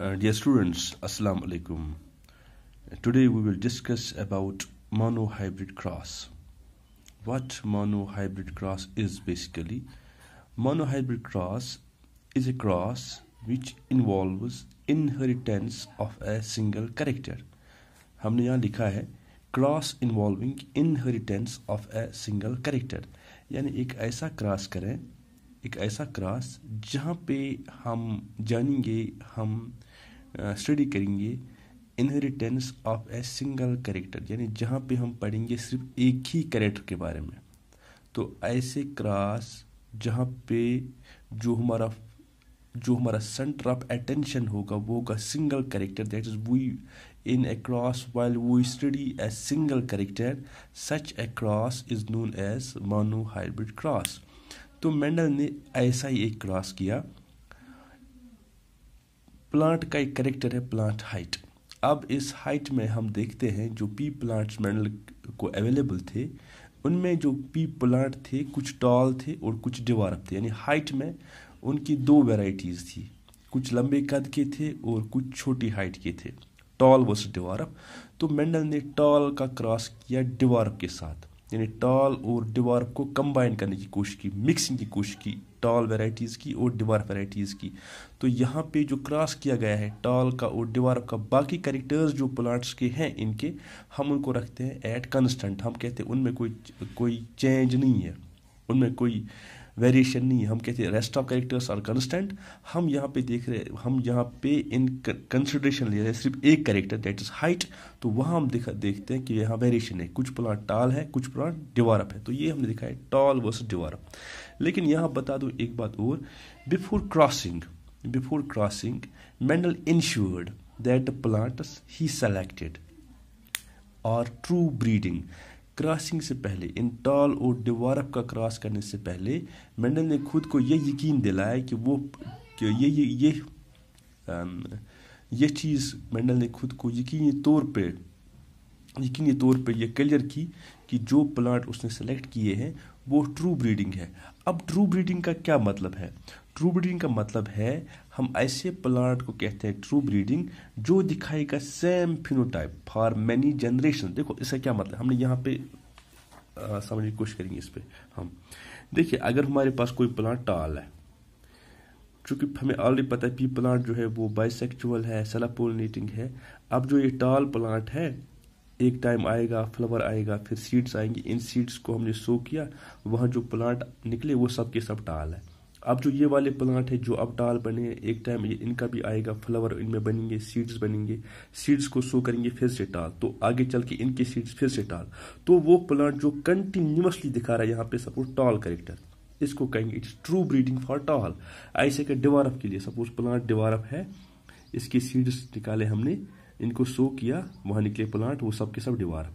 Uh, dear students, Assalamu alaikum. Today we will discuss about monohybrid cross. What monohybrid cross is basically? Monohybrid cross is a cross which involves inheritance of a single character. हमने यहाँ लिखा है cross involving inheritance of a single character यानी एक ऐसा cross करें एक ऐसा क्रॉस जहाँ पे हम जानेंगे हम स्टडी करेंगे inheritance of a single character यानी जहाँ पे हम पढ़ेंगे सिर्फ एक ही करेक्टर के बारे में तो ऐसे क्रास जहाँ पे जो हमारा जो हमारा सेंटर ऑफ अटेंशन होगा वो होगा single character that is we in a cross while we study a single character such a cross is known as monohybrid cross तो मेंडल ने ऐसा ही एक क्रॉस किया प्लांट का एक करेक्टर है प्लांट हाइट अब इस हाइट में हम देखते हैं जो पी प्लांट्स मेडल को अवेलेबल थे उनमें जो पी प्लांट थे कुछ टॉल थे और कुछ डिवारप थे यानी हाइट में उनकी दो वेराइटीज़ थी कुछ लंबे कद के थे और कुछ छोटी हाइट के थे टॉल वर्स डिवारप तो मेंडल ने टॉल का क्रॉस किया डिवारप के साथ यानी टॉल और डिवारप को कंबाइन करने की कोशिश की मिक्सिंग की कोशिश की टॉल वेराइटीज़ की और डिवार वेराइटीज़ की तो यहाँ पे जो क्रॉस किया गया है टॉल का और डिवार का बाकी करेक्टर्स जो प्लांट्स के हैं इनके हम उनको रखते हैं एट कंस्टेंट हम कहते हैं उनमें कोई कोई चेंज नहीं है उनमें कोई वेरिएशन नहीं है हम कहते हैं rest of characters are constant हम यहाँ पे देख रहे हम यहाँ पे इन कंसिडरेशन ले रहे हैं सिर्फ एक कैरेक्टर दैट इज़ हाइट तो वहाँ हम देख देखते हैं कि यहाँ वेरिएशन है कुछ प्लांट टाल है कुछ प्लांट डिवारप है तो ये हमने देखा है टॉल वर्स डिवारप लेकिन यहाँ बता दूँ एक बात और before crossing before crossing Mendel ensured that the plants he selected are true breeding crossing से पहले इन टॉल और डिवारफ का क्रॉस करने से पहले मेंडल ने खुद को यह यकीन दिलाया कि वो कि ये ये ये ये चीज़ मेंडल ने खुद को यकीनी तौर पे यकीनी तौर पे ये क्लियर की कि जो प्लांट उसने सेलेक्ट किए हैं वो ट्रू ब्रीडिंग है अब ट्रू ब्रीडिंग का क्या मतलब है ट्रू ब्रीडिंग का मतलब है हम ऐसे प्लांट को कहते हैं ट्रू ब्रीडिंग जो दिखाएगा same phenotype for many generation देखो इसका क्या मतलब हमने यहाँ पे समझने की कोशिश करेंगे इस पर हम देखिए अगर हमारे पास कोई प्लांट टाल है चूंकि हमें ऑलरेडी पता है पी प्लांट जो है वो बाइसेक्चुअल है सेलापोलिनेटिंग है अब जो ये टाल प्लांट है एक टाइम आएगा फ्लावर आएगा फिर सीड्स आएंगी इन सीड्स को हमने सो किया वहाँ जो प्लांट निकले वो सब के सब टाल है अब जो ये वाले प्लांट है जो अब डाल बने एक टाइम इनका भी आएगा फ्लावर इनमें बनेंगे सीड्स बनेंगे सीड्स को सो करेंगे फिर से डाल तो आगे चल के इनके सीड्स फिर से डाल तो वो प्लांट जो कंटिन्यूसली दिखा रहा है यहाँ पे सपोज टॉल करेक्टर इसको कहेंगे it's true breeding for tall ऐसे के डिवारफ के लिए सपोज प्लांट डिवारफ है इसके सीड्स निकाले हमने इनको सो किया वहाँ निकले प्लांट वो सब के सब डिवार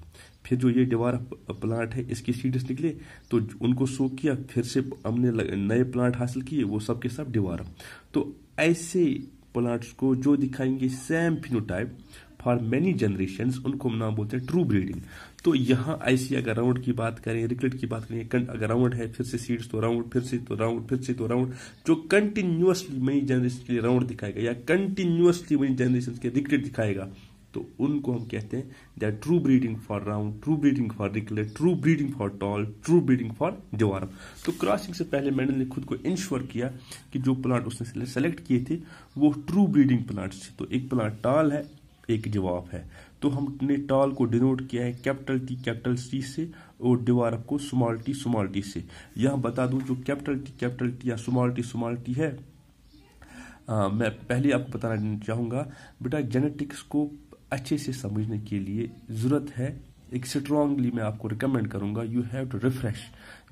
फिर जो ये डिवार प्लांट है इसकी सीड्स निकले तो उनको शो किया फिर से हमने नए प्लांट हासिल किए वो सब के सब डिवार तो ऐसे प्लांट्स को जो दिखाएंगे same phenotype for many generation उनको हम नाम बोलते हैं ट्रू ब्रीडिंग तो यहाँ ऐसी अगर राउंड की बात करें रिकलेट की बात करें अगर राउंड है फिर से सीड्स तो राउंड फिर से तो राउंड फिर से तो राउंड जो कंटिन्यूसली मेनी जनरेशन के लिए राउंड दिखाएगा या कंटिन्यूसली मेनी जनरेशन के रिकलेट दिखाएगा तो उनको हम कहते हैं they true breeding for round true breeding for wrinkled true breeding for tall true breeding for जवारम तो क्रॉसिंग से पहले मैंने ने खुद को इंश्योर किया कि जो प्लांट उसने सेलेक्ट किए थे वो ट्रू ब्रीडिंग प्लांट्स थे तो एक प्लांट टॉल है एक जवाब है तो हमने टॉल को डिनोट किया है कैपिटल टी कैपिटल सी से और डिवारफ को स्मॉल टी स्मॉल टी से यहां बता दूं जो कैपिटल टी कैपिटल टी या स्मॉल टी स्मॉल टी है आ, मैं पहले आपको बताना चाहूंगा बेटा जेनेटिक्स को अच्छे से समझने के लिए ज़रूरत है एक स्ट्रांगली मैं आपको रिकमेंड करूंगा you have to refresh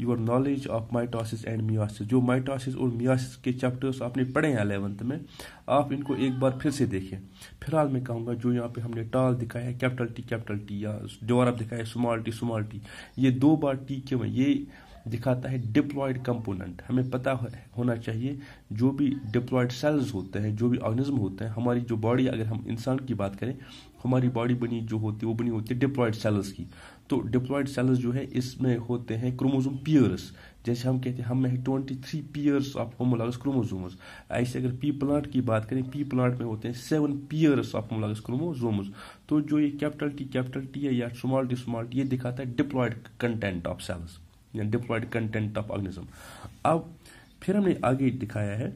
your knowledge of mitosis and meiosis जो माइटोसिस और मियासिस के चैप्टर्स आपने पढ़े हैं अलेवंथ में आप इनको एक बार फिर से देखें फिलहाल मैं कहूँगा जो यहाँ पे हमने टाल दिखाया है कैपिटल टी कैपिटल टी या डोरअप दिखाया है स्मॉल टी स्मॉल टी ये दो बार टी क्यों ये दिखाता है डिप्लॉयड कंपोनेंट हमें पता होना चाहिए जो भी डिप्लॉयड सेल्स होते हैं जो भी ऑर्गेनिज्म होते हैं हमारी जो बॉडी अगर हम इंसान की बात करें हमारी बॉडी बनी जो होती है वो बनी होती है डिप्लॉयड सेल्स की तो डिप्लॉयड सेल्स जो है इसमें होते हैं क्रोमोजोम पियर्स जैसे हम कहते हैं हम twenty three pairs of homologous chromosomes ऐसे अगर पी प्लांट की बात करें पी प्लांट में होते हैं seven pairs of homologous chromosomes तो जो ये कैपिटल टी कैपिटल टी है या स्मॉल टी स्मॉल टी ये दिखाता है डिप्लॉयड कंटेंट ऑफ सेल्स या डिप्लॉयड कंटेंट ऑफ ऑर्गेनिज्म अब फिर हमने आगे दिखाया है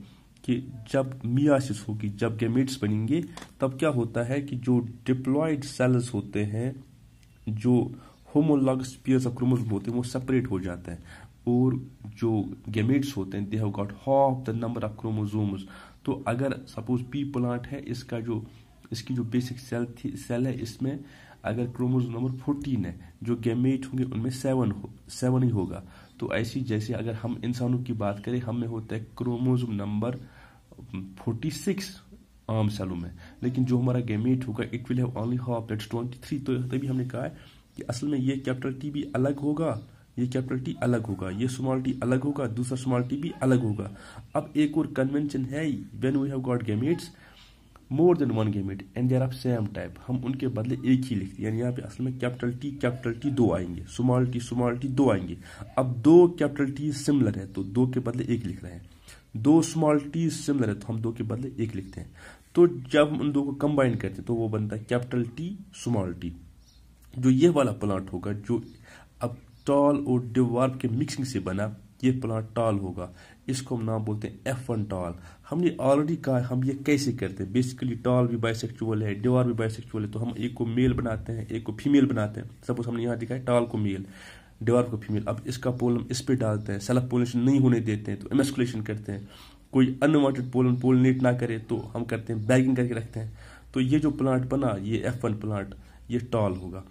कि जब मियासिस होगी जब गेमेट्स बनेंगे तब क्या होता है कि जो डिप्लॉयड सेल्स होते हैं जो होमोलॉग्स पियर्स ऑफ क्रोमोसोम होते हैं वो सेपरेट हो जाते हैं और जो गेमेट्स होते हैं they have got half the number of chromosomes तो अगर सपोज पी प्लांट है इसका जो इसकी जो बेसिक सेल थी सेल है इसमें अगर क्रोमोजोम नंबर फोर्टीन है जो गैमेट होंगे उनमें सेवन हो सेवन ही होगा तो ऐसी जैसे अगर हम इंसानों की बात करें हमें होता है क्रोमोजोम नंबर फोर्टी सिक्स आम सेलों में लेकिन जो हमारा गैमेट होगा it will have only half that's twenty three तो तभी हमने कहा है कि असल में ये कैपिटल टी भी अलग होगा ये कैपिटल टी अलग होगा ये स्मॉल टी अलग होगा दूसरा स्मॉल टी भी अलग होगा अब एक और कन्वेंशन है when we have got gametes more than one gamete and there आप सेम टाइप हम उनके बदले एक ही लिखते हैं यानी यहाँ पे असल में कैपिटल टी कैपिटल टी दो आएंगे सुमाल टी सुमाल टी दो आएंगे अब दो कैपिटल टी सिमिलर है तो दो के बदले एक लिख रहे हैं दो स्मॉल टी सिमिलर है तो हम दो के बदले एक लिखते हैं तो जब हम उन दो को कंबाइन करते हैं तो वो बनता है कैपिटल टी स्मॉल टी जो ये वाला प्लांट होगा जो अब टॉल और डिवार्प के मिक्सिंग से बना ये प्लांट टॉल होगा इसको हम नाम बोलते हैं एफ वन टॉल हमने ऑलरेडी कहा हम ये कैसे करते हैं बेसिकली टॉल भी बाइसेक्चुअल है डिवार भी बाइसेक्चुअल है तो हम एक को मेल बनाते हैं एक को फीमेल बनाते हैं सपोज हमने यहाँ दिखाया टॉल को मेल डिवार को फीमेल अब इसका पोलम इस पर डालते हैं सेल्फ पोलेशन नहीं होने देते हैं तो एमेस्कुलेशन करते हैं कोई अनवांटेड पोलन पोलिनेट ना करे तो हम करते हैं बैगिंग करके रखते हैं तो ये जो प्लांट बना ये एफ वन प्लांट ये टॉल होगा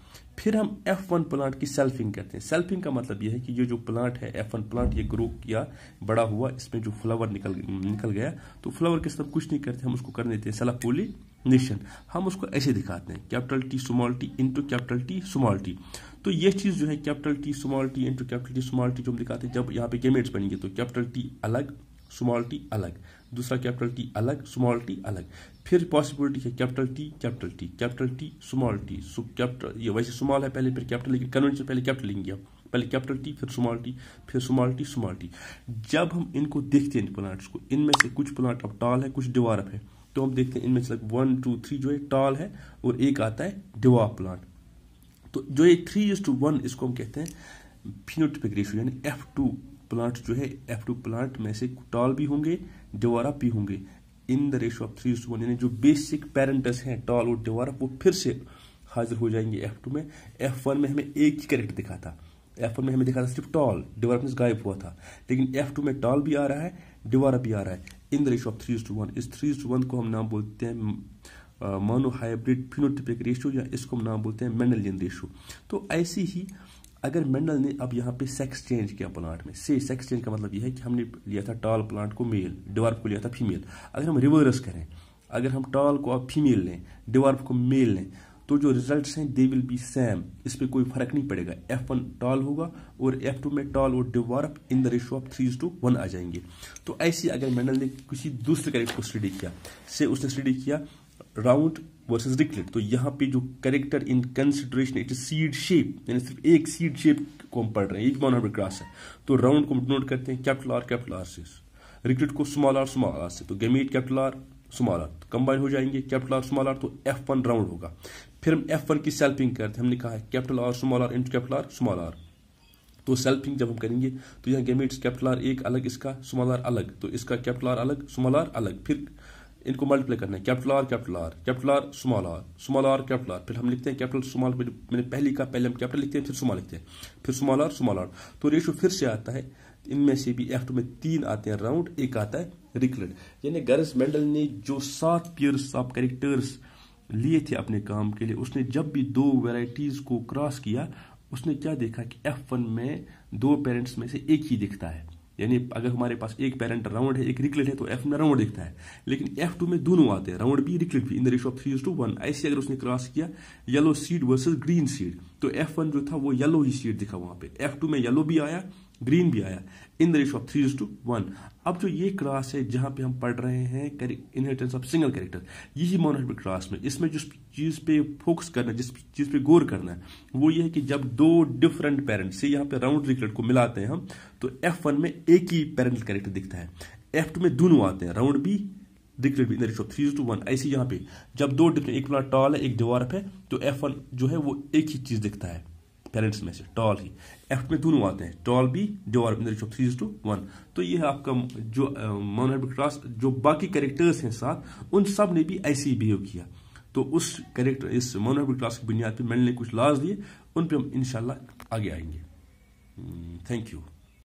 फिर हम एफ वन प्लांट की सेल्फिंग करते हैं सेल्फिंग का मतलब यह है कि ये जो प्लांट है एफ वन प्लांट ये ग्रो किया बड़ा हुआ इसमें जो फ्लावर निकल निकल गया तो फ्लावर के साथ कुछ नहीं करते हम उसको कर देते हैं सलापोली नेशन हम उसको ऐसे दिखाते हैं capital T small T into capital T small T तो ये चीज़ जो है capital T small T into capital T small T जो हम दिखाते हैं जब यहाँ पे गेमेट्स बनेंगे तो कैपिटल टी अलग स्मॉल टी अलग दूसरा कैपिटल टी अलग स्मॉल टी अलग फिर पॉसिबिलिटी है capital T capital T capital T small T capital ये वैसे स्मॉल है पहले फिर कैपिटल लेकिन कन्वेंशन पहले कैपिटल लेंगे हम पहले कैपिटल टी फिर स्मॉल टी फिर स्मॉल टी स्मॉल टी जब हम इनको देखते हैं इन प्लांट्स को इनमें से कुछ प्लांट अब टॉल है कुछ डिवारप है तो हम देखते हैं इनमें से वन टू थ्री जो है टॉल है और एक आता है डिवा प्लांट तो जो ये थ्री इज टू वन इसको हम कहते हैं फिनोटिपिक रेशियो यानी एफ टू प्लांट जो है एफ टू प्लांट में से टॉल भी होंगे डिवारप भी होंगे in the ratio of three one यानी जो बेसिक पेरेंटस हैं टॉल और डिवारप वो फिर से हाजिर हो जाएंगे एफ टू में एफ वन में हमें एक ही करेक्टर दिखा था एफ वन में हमें दिखा था सिर्फ टॉल डेवलपमेंट गायब हुआ था लेकिन एफ टू में टॉल भी आ रहा है डिवारा भी आ रहा है in the ratio of three to one इस थ्री टू वन को हम नाम बोलते हैं मानो हाइब्रिड फिनोटिपिक रेशो या इसको हम नाम बोलते हैं मेंडलियन रेशो तो ऐसी ही अगर मेंडल ने अब यहाँ पे सेक्स चेंज किया प्लांट में से सेक्स चेंज का मतलब यह है कि हमने लिया था टॉल प्लांट को मेल डिवार्फ को लिया था फीमेल अगर हम रिवर्स करें अगर हम टॉल को अब फीमेल लें डिवार्फ को मेल लें तो जो रिजल्ट हैं दे विल बी सेम इस पर कोई फर्क नहीं पड़ेगा एफ वन टॉल होगा और एफ टू में टॉल और dwarf in the ratio of three to one आ जाएंगे तो ऐसे अगर मेंडल ने किसी दूसरे कैरेक्टर को स्टडी किया से उसने स्टडी किया राउंड वर्सेस रिक्लेट तो यहाँ पे जो character in consideration it seed shape यानी सिर्फ एक सीड शेप को हम पढ़ रहे हैं एक वन हंड्रेड क्रास है तो राउंड को नोट करते हैं कैपिटल आर कैपिटल आर से रिक्लेट को स्मॉल आर स्मॉल आर से तो gamete capital R small R combine हो जाएंगे कैपिटल आर स्मॉल आर तो एफ वन राउंड होगा फिर हम एफ वन की सेल्फिंग करते हैं हमने कहा है capital R small R into capital R small R तो सेल्फिंग जब हम करेंगे तो यहाँ गेमेट कैपिटल आर एक अलग इसका स्मॉल आर अलग तो इसका कैपिटल आर अलग स्मॉल आर अलग फिर इनको मल्टीप्लाई करना है capital R capital R capital R small R small R capital R फिर हम लिखते हैं कैपिटल स्मॉल मैंने पहले का पहले हम कैपिटल लिखते हैं फिर स्मॉल लिखते हैं फिर स्मॉल आर स्मॉल आर तो रेशो फिर से आता है इनमें से भी एफ तो में तीन आते हैं राउंड एक आता है रिकलेट यानी गर्स मेंडल ने जो सात पेयर्स ऑफ करेक्टर्स लिए थे अपने काम के लिए उसने जब भी दो वेराइटीज को क्रॉस किया उसने क्या देखा कि एफ वन में दो पेरेंट्स में से एक ही दिखता है यानी अगर हमारे पास एक पेरेंट राउंड है एक रिकलेट है तो एफ में राउंड दिखता है लेकिन एफ टू में दोनों आते हैं राउंड भी रिकलेट भी in the ratio of three to one ऐसे अगर उसने क्रॉस किया yellow seed versus green seed तो एफ वन जो था वो येलो ही सीड दिखा वहां पे एफ टू में येलो भी आया ग्रीन भी आया in the ratio of three to one अब जो ये क्लास है जहां पे हम पढ़ रहे हैं इनहेरिटेंस ऑफ सिंगल कैरेक्टर यही मोनोहर क्लास में इसमें जिस चीज़ पे फोकस करना है जिस चीज़ पे गौर करना है वो ये है कि जब दो डिफरेंट पेरेंट्स से यहाँ पे राउंड रिकलेट को मिलाते हैं हम तो एफ वन में एक ही पेरेंट कैरेक्टर दिखता है एफ टू में दोनों आते हैं राउंड भी दिख भी in ratio three to one ऐसे यहाँ पे जब दो डिफरेंट एक प्लाट टॉल है एक दीवार है तो एफ वन जो है वो एक ही चीज़ दिखता है पेरेंट्स में से टॉल ही एफ में दोनों आते हैं टॉल बी dwarf in three to one तो ये है आपका जो मोनोड क्रॉस जो बाकी कैरेक्टर्स हैं साथ उन सब ने भी ऐसे ही बिहेव किया तो उस कैरेक्टर इस मोन क्लास की बुनियाद पर मैंने कुछ लाज दिए उन पर हम इनशाला आगे आएंगे थैंक hmm, यू